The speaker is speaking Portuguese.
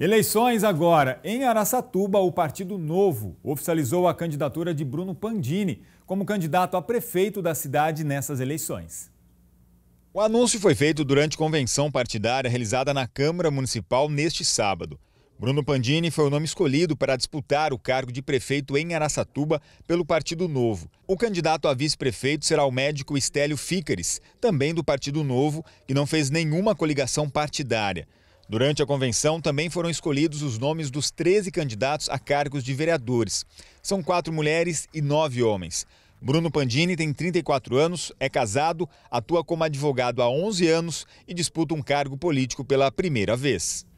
Eleições agora. Em Araçatuba, o Partido Novo oficializou a candidatura de Bruno Pandini como candidato a prefeito da cidade nessas eleições. O anúncio foi feito durante convenção partidária realizada na Câmara Municipal neste sábado. Bruno Pandini foi o nome escolhido para disputar o cargo de prefeito em Araçatuba pelo Partido Novo. O candidato a vice-prefeito será o médico Estélio Fícares, também do Partido Novo, que não fez nenhuma coligação partidária. Durante a convenção, também foram escolhidos os nomes dos 13 candidatos a cargos de vereadores. São quatro mulheres e nove homens. Bruno Pandini tem 34 anos, é casado, atua como advogado há 11 anos e disputa um cargo político pela primeira vez.